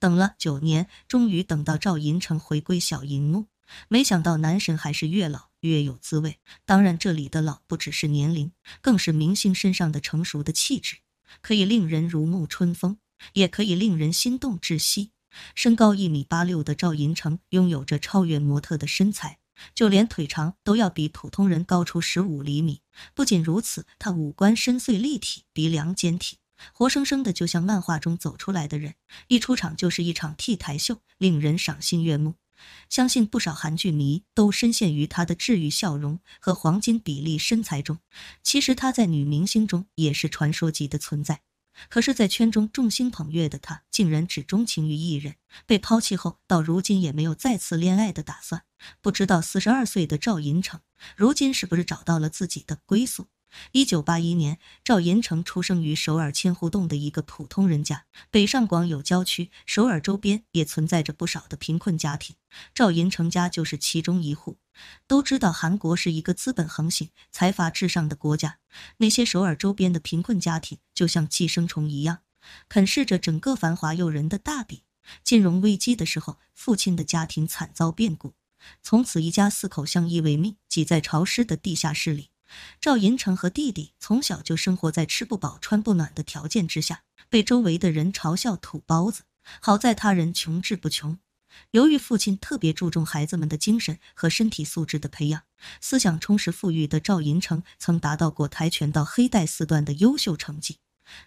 等了九年，终于等到赵寅成回归小荧幕。没想到男神还是越老越有滋味。当然，这里的“老”不只是年龄，更是明星身上的成熟的气质，可以令人如沐春风，也可以令人心动窒息。身高一米八六的赵寅成拥有着超越模特的身材，就连腿长都要比普通人高出十五厘米。不仅如此，他五官深邃立体，鼻梁坚挺。活生生的就像漫画中走出来的人，一出场就是一场 T 台秀，令人赏心悦目。相信不少韩剧迷都深陷于他的治愈笑容和黄金比例身材中。其实他在女明星中也是传说级的存在。可是，在圈中众星捧月的他，竟然只钟情于一人。被抛弃后，到如今也没有再次恋爱的打算。不知道四十二岁的赵寅成如今是不是找到了自己的归宿？一九八一年，赵寅成出生于首尔千户洞的一个普通人家。北上广有郊区，首尔周边也存在着不少的贫困家庭，赵寅成家就是其中一户。都知道韩国是一个资本横行、财阀至上的国家，那些首尔周边的贫困家庭就像寄生虫一样，啃噬着整个繁华诱人的大饼。金融危机的时候，父亲的家庭惨遭变故，从此一家四口相依为命，挤在潮湿的地下室里。赵银成和弟弟从小就生活在吃不饱、穿不暖的条件之下，被周围的人嘲笑土包子。好在他人穷志不穷。由于父亲特别注重孩子们的精神和身体素质的培养，思想充实富裕的赵银成曾达到过跆拳道黑带四段的优秀成绩。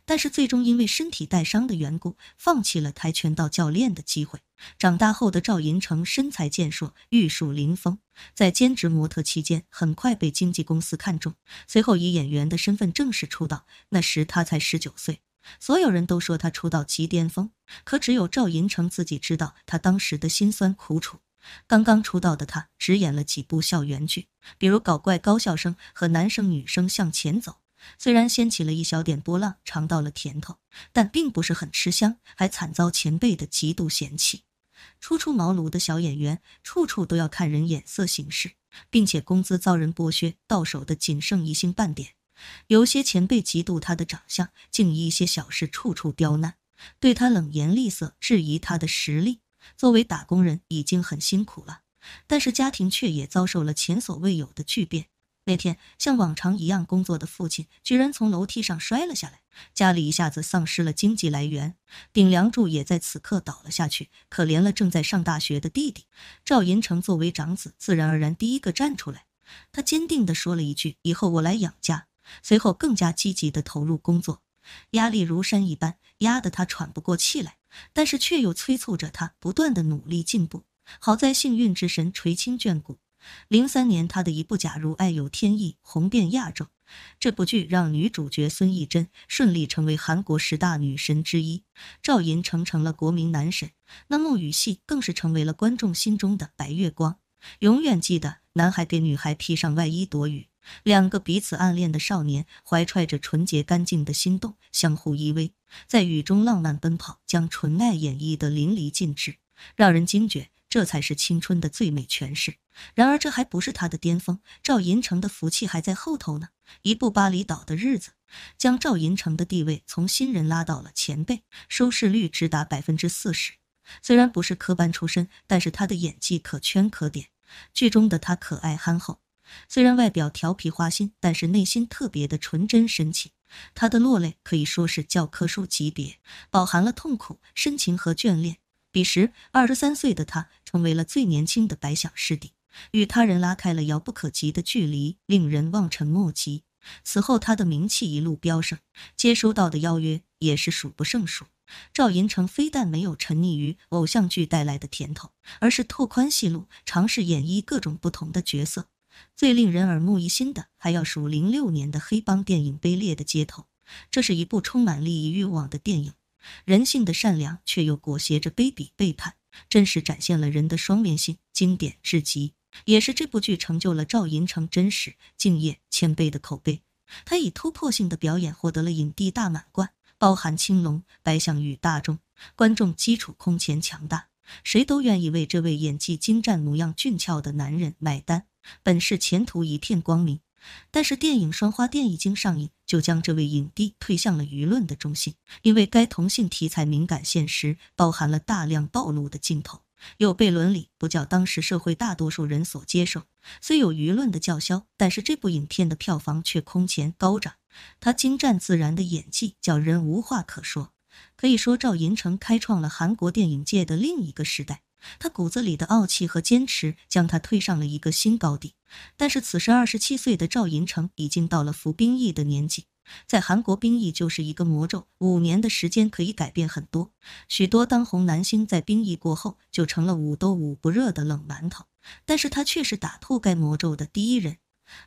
但是最终因为身体带伤的缘故，放弃了跆拳道教练的机会。长大后的赵寅成身材健硕，玉树临风，在兼职模特期间，很快被经纪公司看中，随后以演员的身份正式出道。那时他才十九岁，所有人都说他出道即巅峰，可只有赵寅成自己知道他当时的辛酸苦楚。刚刚出道的他只演了几部校园剧，比如《搞怪高校生》和《男生女生向前走》。虽然掀起了一小点波浪，尝到了甜头，但并不是很吃香，还惨遭前辈的极度嫌弃。初出茅庐的小演员，处处都要看人眼色行事，并且工资遭人剥削，到手的仅剩一星半点。有些前辈嫉妒他的长相，竟以一些小事处处刁难，对他冷言厉色，质疑他的实力。作为打工人，已经很辛苦了，但是家庭却也遭受了前所未有的巨变。那天像往常一样工作的父亲，居然从楼梯上摔了下来，家里一下子丧失了经济来源，顶梁柱也在此刻倒了下去，可怜了正在上大学的弟弟赵银成。作为长子，自然而然第一个站出来，他坚定地说了一句：“以后我来养家。”随后更加积极地投入工作，压力如山一般压得他喘不过气来，但是却又催促着他不断的努力进步。好在幸运之神垂青眷顾。零三年，他的一部《假如爱有天意》红遍亚洲。这部剧让女主角孙艺珍顺利成为韩国十大女神之一，赵寅成成了国民男神。那沐雨戏更是成为了观众心中的白月光，永远记得男孩给女孩披上外衣躲雨，两个彼此暗恋的少年怀揣着纯洁干净的心动，相互依偎，在雨中浪漫奔跑，将纯爱演绎得淋漓尽致，让人惊觉这才是青春的最美诠释。然而，这还不是他的巅峰。赵寅成的福气还在后头呢。一部《巴厘岛的日子》，将赵寅成的地位从新人拉到了前辈，收视率直达百分之四十。虽然不是科班出身，但是他的演技可圈可点。剧中的他可爱憨厚，虽然外表调皮花心，但是内心特别的纯真深情。他的落泪可以说是教科书级别，饱含了痛苦、深情和眷恋。彼时，二十三岁的他成为了最年轻的白小师弟，与他人拉开了遥不可及的距离，令人望尘莫及。此后，他的名气一路飙升，接收到的邀约也是数不胜数。赵寅成非但没有沉溺于偶像剧带来的甜头，而是拓宽戏路，尝试演绎各种不同的角色。最令人耳目一新的，还要数零六年的黑帮电影《卑劣的街头》。这是一部充满利益欲望的电影。人性的善良，却又裹挟着卑鄙背叛，真实展现了人的双面性，经典至极，也是这部剧成就了赵寅成真实、敬业、谦卑的口碑。他以突破性的表演获得了影帝大满贯，包含青龙、白象与大众观众基础空前强大，谁都愿意为这位演技精湛、模样俊俏的男人买单，本是前途一片光明。但是电影《双花店》一经上映，就将这位影帝推向了舆论的中心，因为该同性题材敏感现实，包含了大量暴露的镜头，有悖伦理，不叫当时社会大多数人所接受。虽有舆论的叫嚣，但是这部影片的票房却空前高涨。他精湛自然的演技叫人无话可说，可以说赵寅成开创了韩国电影界的另一个时代。他骨子里的傲气和坚持，将他推上了一个新高地。但是，此时二十七岁的赵寅成已经到了服兵役的年纪。在韩国，兵役就是一个魔咒，五年的时间可以改变很多。许多当红男星在兵役过后就成了捂都捂不热的冷馒头。但是他却是打破该魔咒的第一人。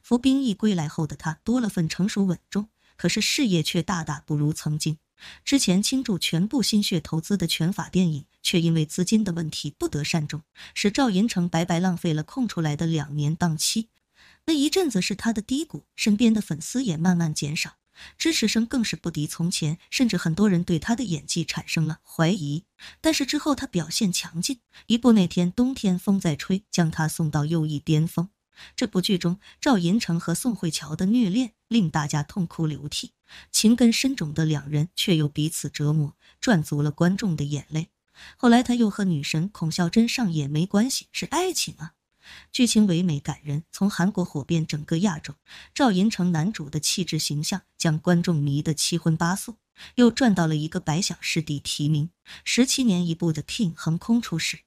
服兵役归来后的他，多了份成熟稳重，可是事业却大大不如曾经之前倾注全部心血投资的拳法电影。却因为资金的问题不得善终，使赵寅成白白浪费了空出来的两年档期。那一阵子是他的低谷，身边的粉丝也慢慢减少，支持声更是不敌从前，甚至很多人对他的演技产生了怀疑。但是之后他表现强劲，一部《那天冬天风在吹》将他送到又一巅峰。这部剧中，赵寅成和宋慧乔的虐恋令大家痛哭流涕，情根深种的两人却又彼此折磨，赚足了观众的眼泪。后来他又和女神孔孝真上演没关系是爱情啊，剧情唯美感人，从韩国火遍整个亚洲。赵寅成男主的气质形象将观众迷得七荤八素，又赚到了一个白想视帝提名。十七年一部的《king》横空出世，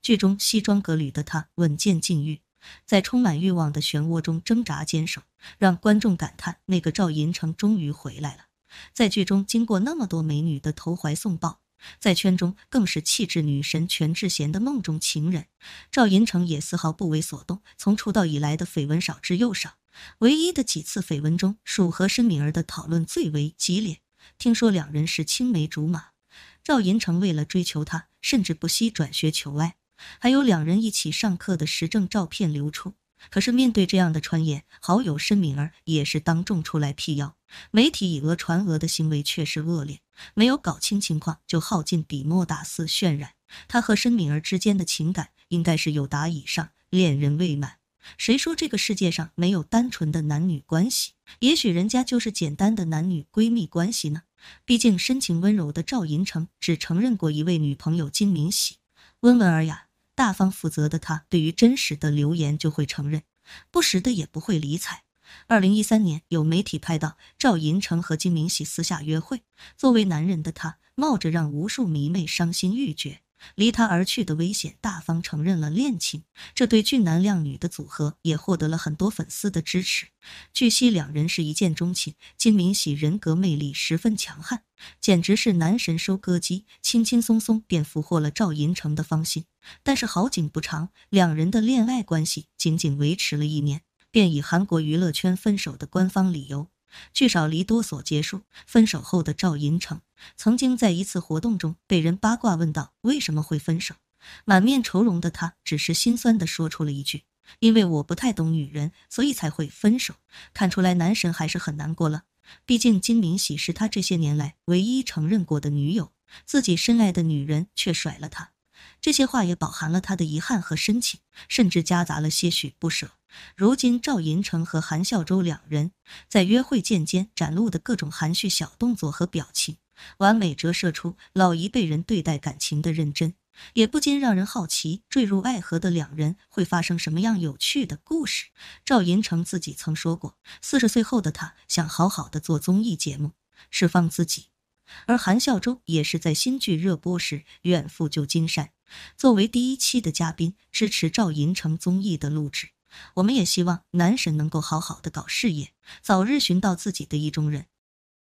剧中西装革履的他稳健禁欲，在充满欲望的漩涡中挣扎坚守，让观众感叹那个赵寅成终于回来了。在剧中经过那么多美女的投怀送抱。在圈中更是气质女神全智贤的梦中情人，赵寅成也丝毫不为所动。从出道以来的绯闻少之又少，唯一的几次绯闻中，蜀和申敏儿的讨论最为激烈。听说两人是青梅竹马，赵寅成为了追求她，甚至不惜转学求爱。还有两人一起上课的实证照片流出。可是面对这样的传言，好友申敏儿也是当众出来辟谣，媒体以讹传讹的行为确实恶劣。没有搞清情况就耗尽笔墨打字渲染，他和申敏儿之间的情感应该是有达以上恋人未满。谁说这个世界上没有单纯的男女关系？也许人家就是简单的男女闺蜜关系呢。毕竟深情温柔的赵寅成只承认过一位女朋友金明喜，温文尔雅、大方负责的他，对于真实的流言就会承认，不实的也不会理睬。二零一三年，有媒体拍到赵寅成和金明喜私下约会。作为男人的他，冒着让无数迷妹伤心欲绝、离他而去的危险，大方承认了恋情。这对俊男靓女的组合也获得了很多粉丝的支持。据悉，两人是一见钟情。金明喜人格魅力十分强悍，简直是男神收割机，轻轻松松便俘获了赵寅成的芳心。但是好景不长，两人的恋爱关系仅仅维持了一年。便以韩国娱乐圈分手的官方理由，聚少离多所结束。分手后的赵寅成曾经在一次活动中被人八卦问道为什么会分手，满面愁容的他只是心酸的说出了一句：“因为我不太懂女人，所以才会分手。”看出来男神还是很难过了。毕竟金敏喜是他这些年来唯一承认过的女友，自己深爱的女人却甩了他。这些话也饱含了他的遗憾和深情，甚至夹杂了些许不舍。如今，赵寅成和韩孝周两人在约会间间展露的各种含蓄小动作和表情，完美折射出老一辈人对待感情的认真，也不禁让人好奇，坠入爱河的两人会发生什么样有趣的故事。赵寅成自己曾说过，四十岁后的他想好好的做综艺节目，释放自己。而韩孝周也是在新剧热播时，远赴旧金山，作为第一期的嘉宾，支持赵寅成综艺的录制。我们也希望男神能够好好的搞事业，早日寻到自己的意中人。